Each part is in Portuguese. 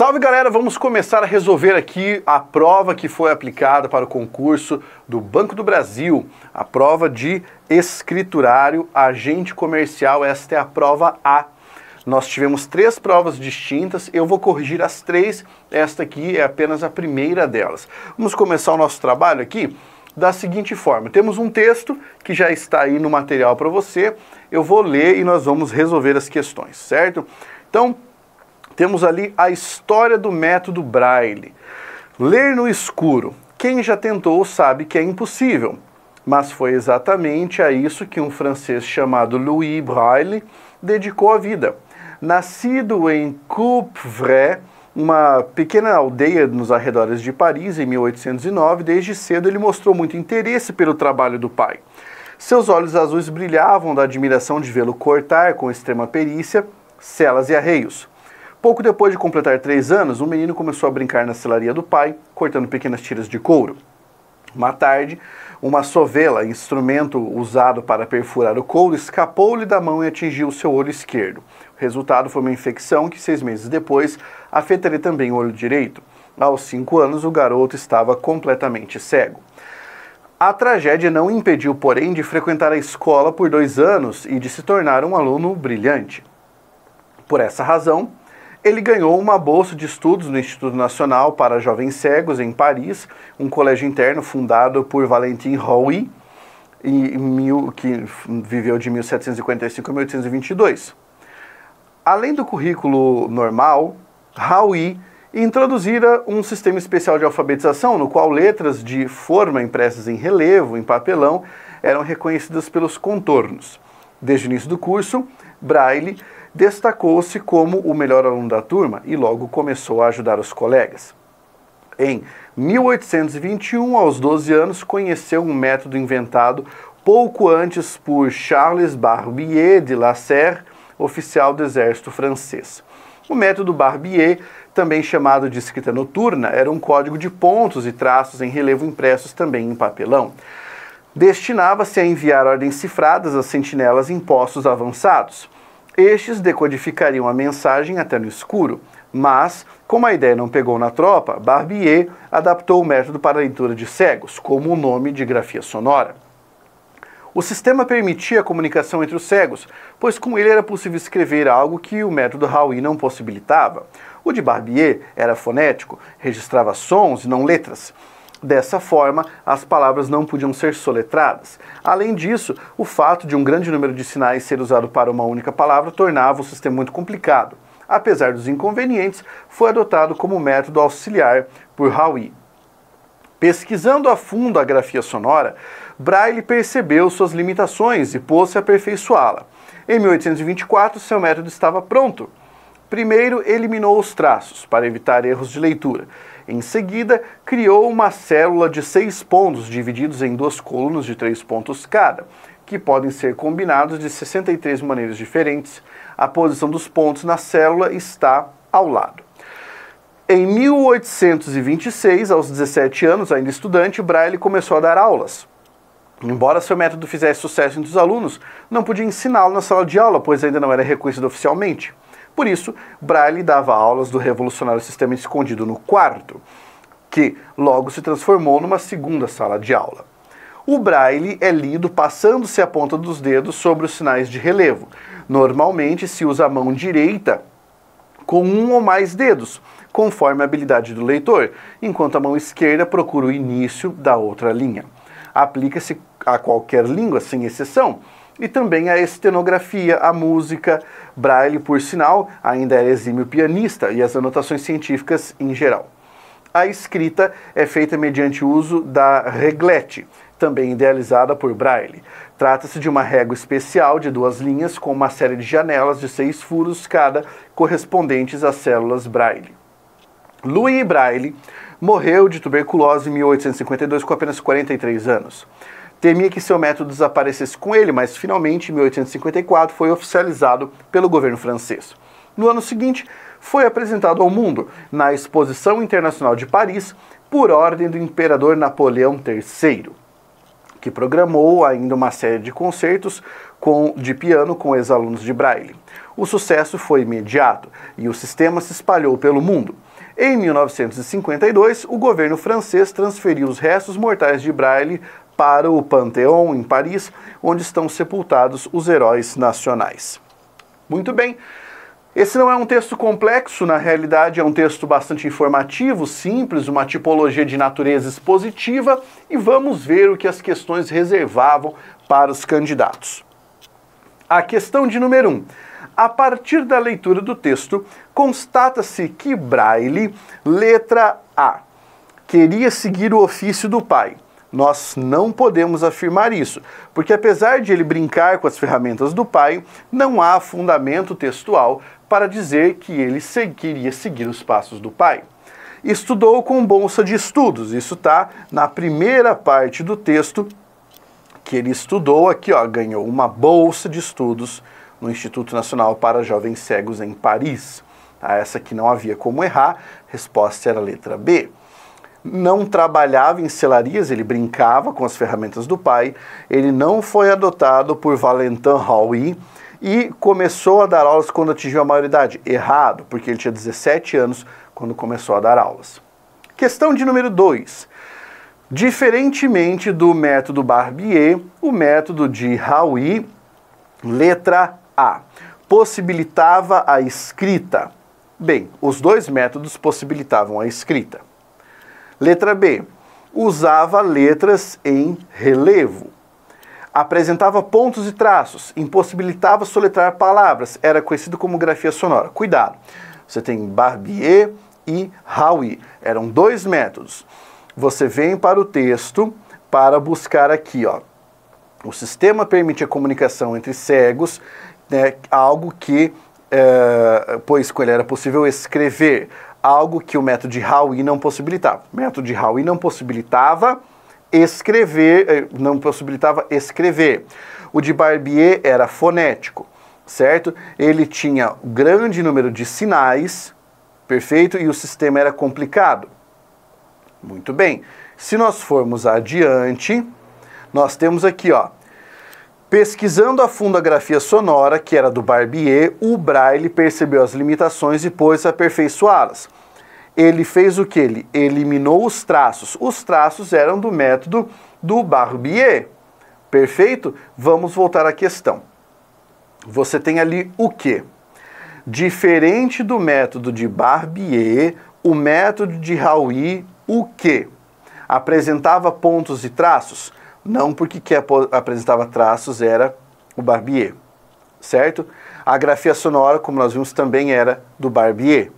Salve galera, vamos começar a resolver aqui a prova que foi aplicada para o concurso do Banco do Brasil, a prova de escriturário agente comercial. Esta é a prova A. Nós tivemos três provas distintas, eu vou corrigir as três, esta aqui é apenas a primeira delas. Vamos começar o nosso trabalho aqui da seguinte forma: temos um texto que já está aí no material para você, eu vou ler e nós vamos resolver as questões, certo? Então, temos ali a história do método Braille. Ler no escuro. Quem já tentou sabe que é impossível, mas foi exatamente a isso que um francês chamado Louis Braille dedicou a vida. Nascido em Coupevret, uma pequena aldeia nos arredores de Paris, em 1809, desde cedo ele mostrou muito interesse pelo trabalho do pai. Seus olhos azuis brilhavam da admiração de vê-lo cortar com extrema perícia celas e arreios. Pouco depois de completar três anos, o menino começou a brincar na selaria do pai, cortando pequenas tiras de couro. Uma tarde, uma sovela, instrumento usado para perfurar o couro, escapou-lhe da mão e atingiu seu olho esquerdo. O resultado foi uma infecção que, seis meses depois, afetaria também o olho direito. Aos cinco anos, o garoto estava completamente cego. A tragédia não impediu, porém, de frequentar a escola por dois anos e de se tornar um aluno brilhante. Por essa razão, ele ganhou uma bolsa de estudos no Instituto Nacional para Jovens Cegos, em Paris, um colégio interno fundado por Valentin Rouy, que viveu de 1755 a 1822. Além do currículo normal, Rouy introduzira um sistema especial de alfabetização, no qual letras de forma impressas em relevo, em papelão, eram reconhecidas pelos contornos. Desde o início do curso, Braille destacou-se como o melhor aluno da turma e logo começou a ajudar os colegas. Em 1821, aos 12 anos, conheceu um método inventado pouco antes por Charles Barbier de Lasserre, oficial do exército francês. O método Barbier, também chamado de escrita noturna, era um código de pontos e traços em relevo impressos também em papelão. Destinava-se a enviar ordens cifradas às sentinelas em postos avançados. Estes decodificariam a mensagem até no escuro, mas, como a ideia não pegou na tropa, Barbier adaptou o método para a leitura de cegos, como o nome de grafia sonora. O sistema permitia a comunicação entre os cegos, pois com ele era possível escrever algo que o método Howe não possibilitava. O de Barbier era fonético, registrava sons e não letras. Dessa forma, as palavras não podiam ser soletradas. Além disso, o fato de um grande número de sinais ser usado para uma única palavra tornava o sistema muito complicado. Apesar dos inconvenientes, foi adotado como método auxiliar por Howe. Pesquisando a fundo a grafia sonora, Braille percebeu suas limitações e pôs-se a aperfeiçoá-la. Em 1824, seu método estava pronto. Primeiro, eliminou os traços, para evitar erros de leitura. Em seguida, criou uma célula de seis pontos, divididos em duas colunas de três pontos cada, que podem ser combinados de 63 maneiras diferentes. A posição dos pontos na célula está ao lado. Em 1826, aos 17 anos, ainda estudante, Braille começou a dar aulas. Embora seu método fizesse sucesso entre os alunos, não podia ensiná-lo na sala de aula, pois ainda não era reconhecido oficialmente. Por isso, Braille dava aulas do revolucionário sistema escondido no quarto, que logo se transformou numa segunda sala de aula. O braille é lido passando-se a ponta dos dedos sobre os sinais de relevo. Normalmente se usa a mão direita com um ou mais dedos, conforme a habilidade do leitor, enquanto a mão esquerda procura o início da outra linha. Aplica-se a qualquer língua, sem exceção, e também a estenografia, a música. Braille, por sinal, ainda era é exímio pianista e as anotações científicas em geral. A escrita é feita mediante o uso da reglete, também idealizada por Braille. Trata-se de uma régua especial de duas linhas com uma série de janelas de seis furos cada, correspondentes às células Braille. Louis Braille morreu de tuberculose em 1852 com apenas 43 anos. Temia que seu método desaparecesse com ele, mas finalmente, em 1854, foi oficializado pelo governo francês. No ano seguinte, foi apresentado ao mundo na Exposição Internacional de Paris por ordem do imperador Napoleão III, que programou ainda uma série de concertos com, de piano com ex-alunos de Braille. O sucesso foi imediato e o sistema se espalhou pelo mundo. Em 1952, o governo francês transferiu os restos mortais de Braille para o Panteão, em Paris, onde estão sepultados os heróis nacionais. Muito bem. Esse não é um texto complexo, na realidade é um texto bastante informativo, simples, uma tipologia de natureza expositiva, e vamos ver o que as questões reservavam para os candidatos. A questão de número 1. Um. A partir da leitura do texto, constata-se que Braille, letra A, queria seguir o ofício do pai, nós não podemos afirmar isso, porque apesar de ele brincar com as ferramentas do pai, não há fundamento textual para dizer que ele queria seguir os passos do pai. Estudou com bolsa de estudos, isso está na primeira parte do texto que ele estudou aqui, ó, ganhou uma bolsa de estudos no Instituto Nacional para Jovens Cegos em Paris. Tá? Essa aqui não havia como errar, resposta era a letra B não trabalhava em selarias, ele brincava com as ferramentas do pai, ele não foi adotado por Valentin Howie e começou a dar aulas quando atingiu a maioridade. Errado, porque ele tinha 17 anos quando começou a dar aulas. Questão de número 2. Diferentemente do método Barbier, o método de Howie, letra A, possibilitava a escrita. Bem, os dois métodos possibilitavam a escrita. Letra B. Usava letras em relevo. Apresentava pontos e traços, impossibilitava soletrar palavras, era conhecido como grafia sonora. Cuidado! Você tem Barbier e Howie, eram dois métodos. Você vem para o texto para buscar aqui, ó. O sistema permite a comunicação entre cegos, né, algo que, é, pois com ele era possível escrever algo que o método de Howey não possibilitava. O método de Howey não possibilitava escrever, eh, não possibilitava escrever. O de Barbier era fonético, certo? Ele tinha grande número de sinais, perfeito, e o sistema era complicado. Muito bem. Se nós formos adiante, nós temos aqui, ó, Pesquisando a fundo a grafia sonora, que era do Barbier, o Braille percebeu as limitações e pôs a aperfeiçoá-las. Ele fez o que? Ele eliminou os traços. Os traços eram do método do Barbier. Perfeito? Vamos voltar à questão. Você tem ali o que? Diferente do método de Barbier, o método de Raui, o que? Apresentava pontos e traços? Não, porque quem apresentava traços era o Barbier, certo? A grafia sonora, como nós vimos, também era do Barbier.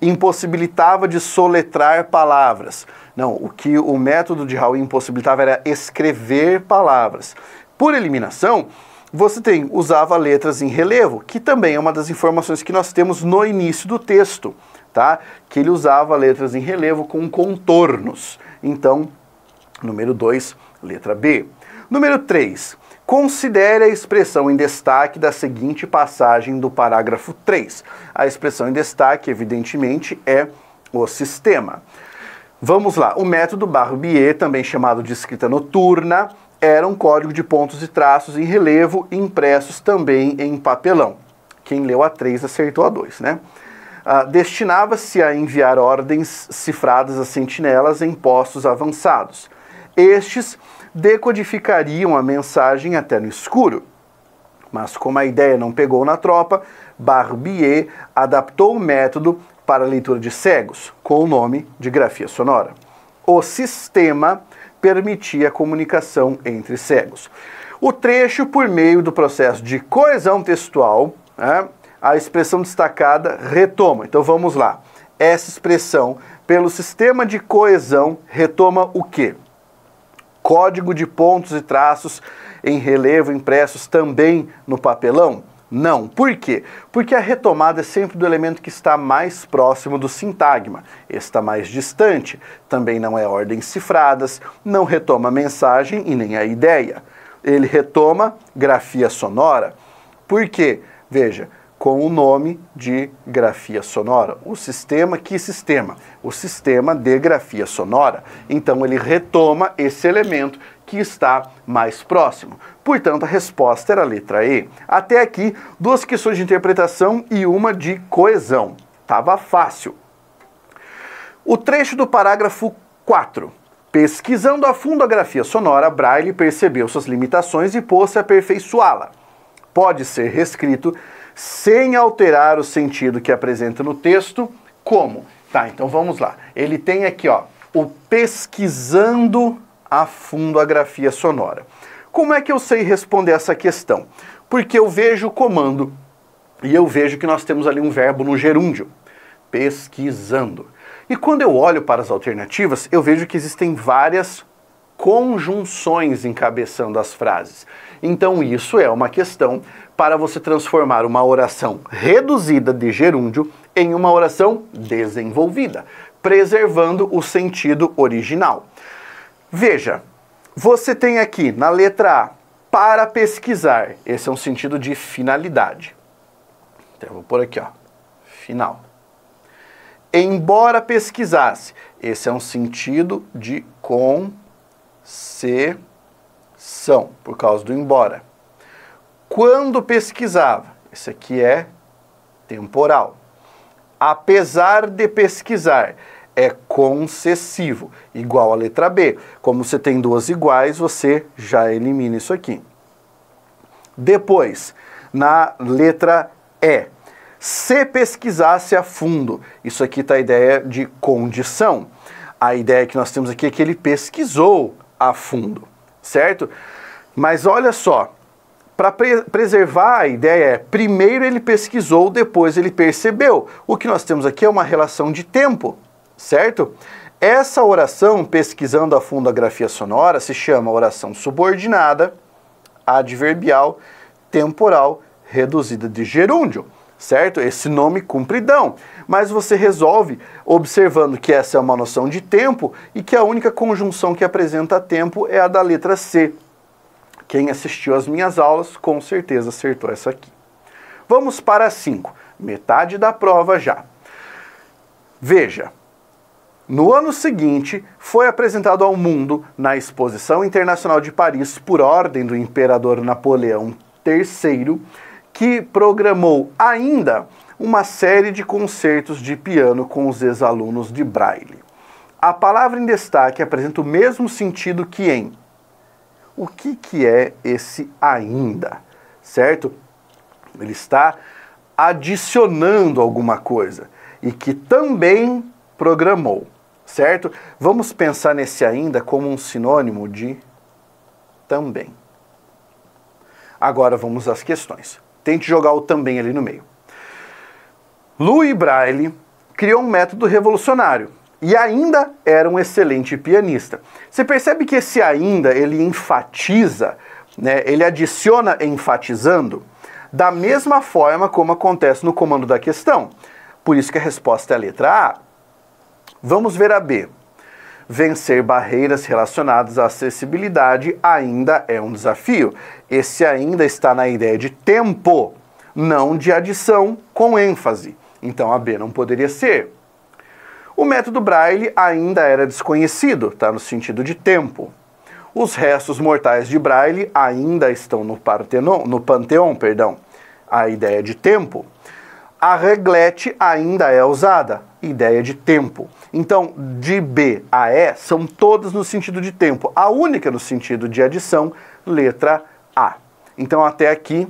Impossibilitava de soletrar palavras. Não, o que o método de Raul impossibilitava era escrever palavras. Por eliminação, você tem usava letras em relevo, que também é uma das informações que nós temos no início do texto, tá? Que ele usava letras em relevo com contornos. Então, número 2, Letra B. Número 3. Considere a expressão em destaque da seguinte passagem do parágrafo 3. A expressão em destaque, evidentemente, é o sistema. Vamos lá. O método Barbier, também chamado de escrita noturna, era um código de pontos e traços em relevo, impressos também em papelão. Quem leu a 3 acertou a 2, né? Ah, destinava-se a enviar ordens cifradas a sentinelas em postos avançados estes decodificariam a mensagem até no escuro. Mas como a ideia não pegou na tropa, Barbier adaptou o método para a leitura de cegos, com o nome de grafia sonora. O sistema permitia a comunicação entre cegos. O trecho, por meio do processo de coesão textual, né, a expressão destacada retoma. Então vamos lá. Essa expressão, pelo sistema de coesão, retoma o quê? código de pontos e traços em relevo impressos também no papelão? Não. Por quê? Porque a retomada é sempre do elemento que está mais próximo do sintagma. Está mais distante. Também não é ordens cifradas, não retoma a mensagem e nem a ideia. Ele retoma grafia sonora. Por quê? Veja, com o nome de grafia sonora. O sistema, que sistema? O sistema de grafia sonora. Então ele retoma esse elemento que está mais próximo. Portanto, a resposta era a letra E. Até aqui, duas questões de interpretação e uma de coesão. Tava fácil. O trecho do parágrafo 4. Pesquisando a fundo a grafia sonora, Braille percebeu suas limitações e pôs-se a aperfeiçoá-la. Pode ser reescrito sem alterar o sentido que apresenta no texto. Como? Tá, então vamos lá. Ele tem aqui, ó, o pesquisando a fundo a grafia sonora. Como é que eu sei responder essa questão? Porque eu vejo o comando e eu vejo que nós temos ali um verbo no gerúndio, pesquisando. E quando eu olho para as alternativas, eu vejo que existem várias conjunções encabeçando as frases. Então, isso é uma questão para você transformar uma oração reduzida de gerúndio em uma oração desenvolvida, preservando o sentido original. Veja, você tem aqui na letra A, para pesquisar. Esse é um sentido de finalidade. Então, eu vou pôr aqui, ó, final. Embora pesquisasse. Esse é um sentido de com se, são, por causa do embora. Quando pesquisava, esse aqui é temporal. Apesar de pesquisar, é concessivo, igual à letra B. Como você tem duas iguais, você já elimina isso aqui. Depois, na letra E, se pesquisasse a fundo, isso aqui está a ideia de condição. A ideia que nós temos aqui é que ele pesquisou, a fundo, certo? Mas olha só, para pre preservar a ideia é primeiro ele pesquisou, depois ele percebeu. O que nós temos aqui é uma relação de tempo, certo? Essa oração, pesquisando a fundo a grafia sonora, se chama oração subordinada, adverbial, temporal, reduzida de gerúndio certo? Esse nome cumpridão. Mas você resolve observando que essa é uma noção de tempo e que a única conjunção que apresenta tempo é a da letra C. Quem assistiu às minhas aulas com certeza acertou essa aqui. Vamos para 5, metade da prova já. Veja, no ano seguinte, foi apresentado ao mundo, na Exposição Internacional de Paris, por ordem do imperador Napoleão III, que programou ainda uma série de concertos de piano com os ex-alunos de Braille. A palavra em destaque apresenta o mesmo sentido que em. O que, que é esse ainda? Certo? Ele está adicionando alguma coisa e que também programou, certo? Vamos pensar nesse ainda como um sinônimo de também. Agora vamos às questões tente jogar o também ali no meio. Louis Braille criou um método revolucionário e ainda era um excelente pianista. Você percebe que esse ainda ele enfatiza, né, ele adiciona enfatizando, da mesma forma como acontece no comando da questão. Por isso que a resposta é a letra A. Vamos ver a B vencer barreiras relacionadas à acessibilidade ainda é um desafio. Esse ainda está na ideia de tempo, não de adição com ênfase. Então a B não poderia ser. O método Braille ainda era desconhecido, está no sentido de tempo. Os restos mortais de Braille ainda estão no, Partenon, no Panteão, perdão, a ideia de tempo. A reglete ainda é usada, ideia de tempo. Então, de B a E são todas no sentido de tempo. A única no sentido de adição, letra A. Então, até aqui,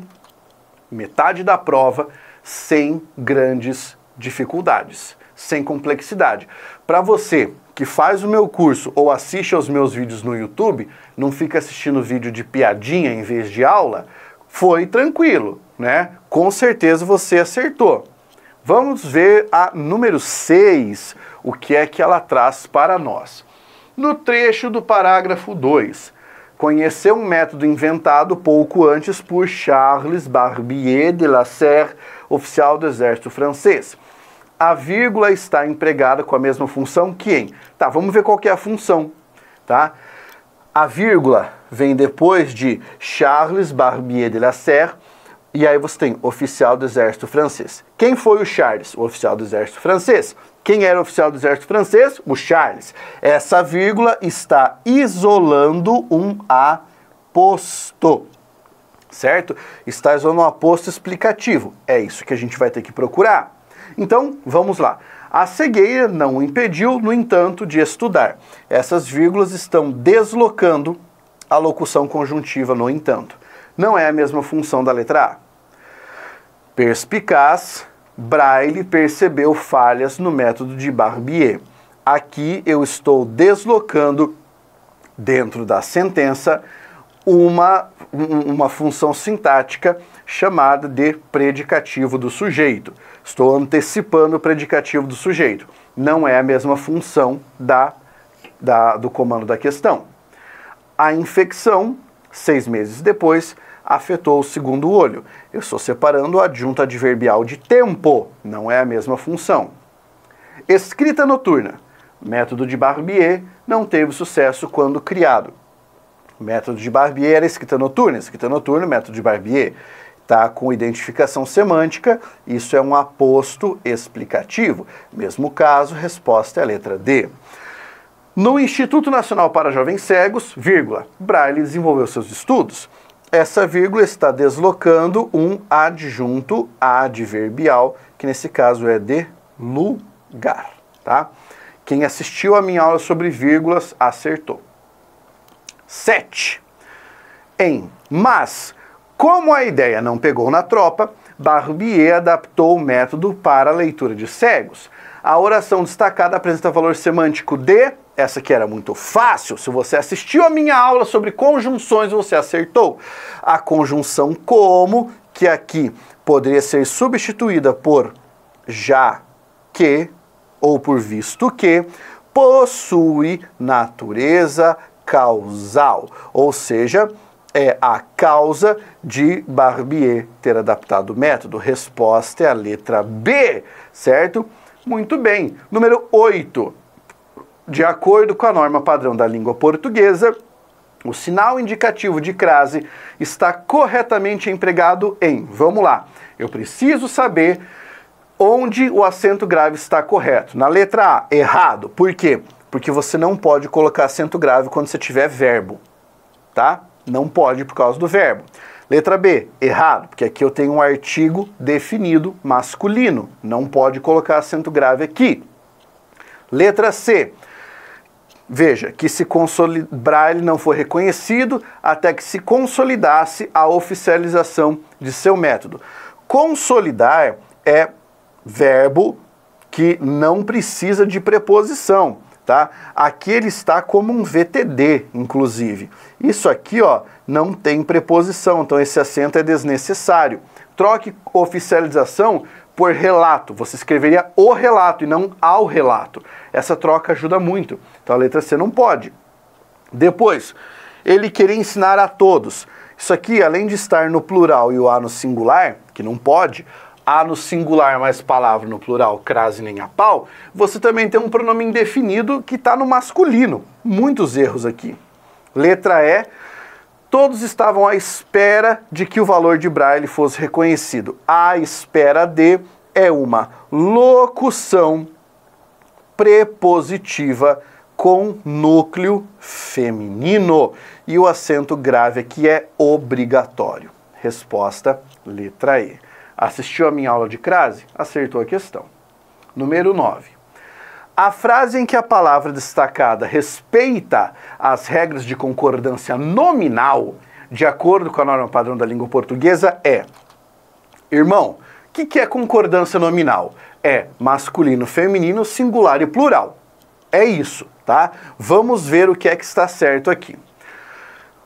metade da prova sem grandes dificuldades, sem complexidade. Para você que faz o meu curso ou assiste aos meus vídeos no YouTube, não fica assistindo vídeo de piadinha em vez de aula, foi tranquilo, né? Com certeza você acertou. Vamos ver a número 6, o que é que ela traz para nós. No trecho do parágrafo 2, conheceu um método inventado pouco antes por Charles Barbier de Lasserre, oficial do exército francês. A vírgula está empregada com a mesma função que em. Tá, vamos ver qual é a função, tá? A vírgula vem depois de Charles Barbier de Lasserre. E aí você tem oficial do exército francês. Quem foi o Charles? O oficial do exército francês. Quem era oficial do exército francês? O Charles. Essa vírgula está isolando um aposto. Certo? Está isolando um aposto explicativo. É isso que a gente vai ter que procurar. Então, vamos lá. A cegueira não o impediu, no entanto, de estudar. Essas vírgulas estão deslocando a locução conjuntiva, no entanto não é a mesma função da letra A. Perspicaz, Braille percebeu falhas no método de Barbier. Aqui eu estou deslocando dentro da sentença uma, uma função sintática chamada de predicativo do sujeito. Estou antecipando o predicativo do sujeito. Não é a mesma função da, da, do comando da questão. A infecção Seis meses depois, afetou o segundo olho. Eu estou separando o adjunto adverbial de tempo, não é a mesma função. Escrita noturna. Método de Barbier não teve sucesso quando criado. Método de Barbier era escrita noturna, escrita noturna, método de Barbier. está com identificação semântica, isso é um aposto explicativo. Mesmo caso, resposta é a letra D. No Instituto Nacional para Jovens Cegos, vírgula, Braille desenvolveu seus estudos. Essa vírgula está deslocando um adjunto adverbial, que nesse caso é de lugar, tá? Quem assistiu a minha aula sobre vírgulas acertou. 7. Em mas, como a ideia não pegou na tropa, Barbier adaptou o método para a leitura de cegos. A oração destacada apresenta valor semântico de essa aqui era muito fácil. Se você assistiu a minha aula sobre conjunções, você acertou. A conjunção como, que aqui poderia ser substituída por já que ou por visto que, possui natureza causal, ou seja, é a causa de Barbier ter adaptado o método. Resposta é a letra B, certo? Muito bem. Número 8. De acordo com a norma padrão da língua portuguesa, o sinal indicativo de crase está corretamente empregado em. Vamos lá. Eu preciso saber onde o acento grave está correto. Na letra A, errado. Por quê? Porque você não pode colocar acento grave quando você tiver verbo, tá? Não pode por causa do verbo. Letra B, errado, porque aqui eu tenho um artigo definido masculino. Não pode colocar acento grave aqui. Letra C, Veja, que se consolidar Braille não foi reconhecido até que se consolidasse a oficialização de seu método. Consolidar é verbo que não precisa de preposição, tá? Aqui ele está como um VTD, inclusive. Isso aqui, ó, não tem preposição, então esse acento é desnecessário. Troque oficialização por relato. Você escreveria o relato e não ao relato. Essa troca ajuda muito. Então a letra C não pode. Depois, ele queria ensinar a todos. Isso aqui, além de estar no plural e o A no singular, que não pode, A no singular mais palavra no plural, crase nem a pau, você também tem um pronome indefinido que está no masculino. Muitos erros aqui. Letra E, Todos estavam à espera de que o valor de Braille fosse reconhecido. A espera de é uma locução prepositiva com núcleo feminino. E o acento grave aqui é obrigatório. Resposta, letra E. Assistiu a minha aula de crase? Acertou a questão. Número 9. A frase em que a palavra destacada respeita as regras de concordância nominal, de acordo com a norma padrão da língua portuguesa, é: Irmão, o que, que é concordância nominal? É masculino, feminino, singular e plural. É isso, tá? Vamos ver o que é que está certo aqui.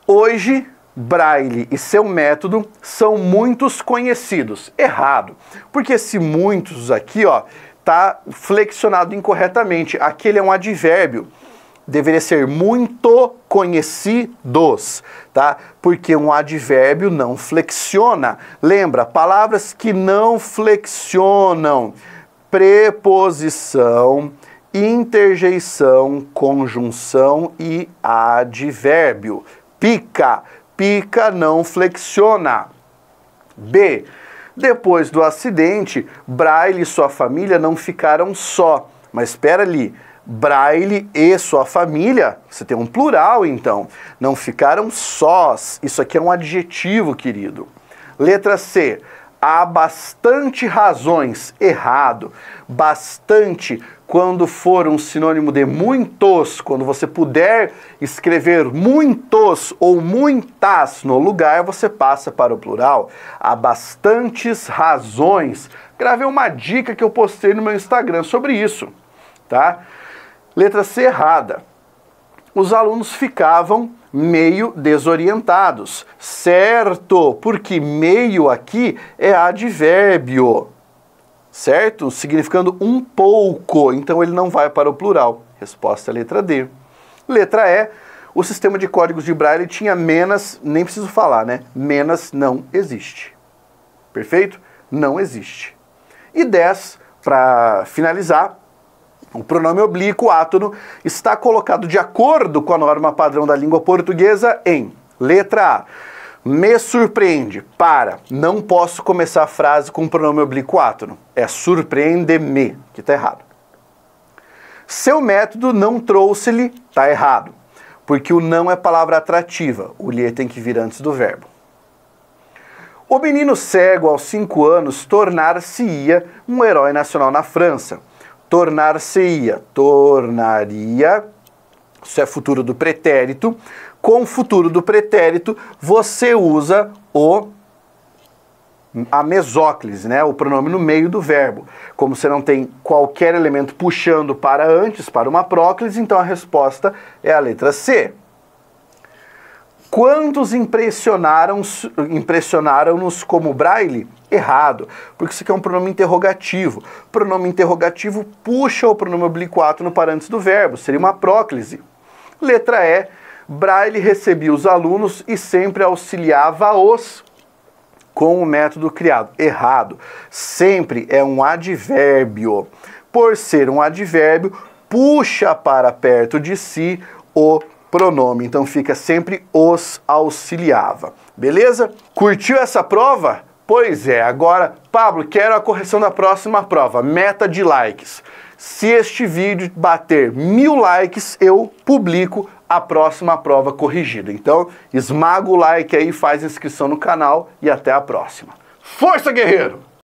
Hoje, Braille e seu método são muitos conhecidos. Errado, porque esse muitos aqui, ó, está flexionado incorretamente. Aquele é um advérbio. Deveria ser muito conhecidos, tá? Porque um advérbio não flexiona. Lembra, palavras que não flexionam. Preposição, interjeição, conjunção e advérbio. Pica, pica não flexiona. B. Depois do acidente, Braille e sua família não ficaram só. Mas espera ali, Braille e sua família, você tem um plural então, não ficaram sós. Isso aqui é um adjetivo, querido. Letra C há bastante razões, errado, bastante quando for um sinônimo de muitos, quando você puder escrever muitos ou muitas no lugar, você passa para o plural. Há bastantes razões. Gravei uma dica que eu postei no meu Instagram sobre isso, tá? Letra C errada os alunos ficavam meio desorientados, certo? Porque meio aqui é advérbio, certo? Significando um pouco, então ele não vai para o plural. Resposta letra D. Letra E, o sistema de códigos de Braille tinha menos, nem preciso falar, né? Menos não existe. Perfeito? Não existe. E 10, para finalizar, o pronome oblíquo, átono, está colocado de acordo com a norma padrão da língua portuguesa em letra A. Me surpreende. Para. Não posso começar a frase com o pronome oblíquo átono. É surpreende-me, que está errado. Seu método não trouxe-lhe, está errado. Porque o não é palavra atrativa. O lhe tem que vir antes do verbo. O menino cego aos cinco anos tornar-se-ia um herói nacional na França tornar-se-ia, tornaria, isso é futuro do pretérito, com o futuro do pretérito você usa o a mesóclise, né? o pronome no meio do verbo. Como você não tem qualquer elemento puxando para antes, para uma próclise, então a resposta é a letra C. Quantos impressionaram-nos como Braille? Errado, porque isso aqui é um pronome interrogativo. pronome interrogativo puxa o pronome obliquato no parênteses do verbo, seria uma próclise. Letra E, Braille recebia os alunos e sempre auxiliava-os com o método criado. Errado, sempre é um advérbio. Por ser um advérbio, puxa para perto de si o pronome. Então fica sempre os auxiliava. Beleza? Curtiu essa prova? Pois é, agora, Pablo, quero a correção da próxima prova, meta de likes. Se este vídeo bater mil likes, eu publico a próxima prova corrigida. Então, esmaga o like aí, faz inscrição no canal e até a próxima. Força, guerreiro!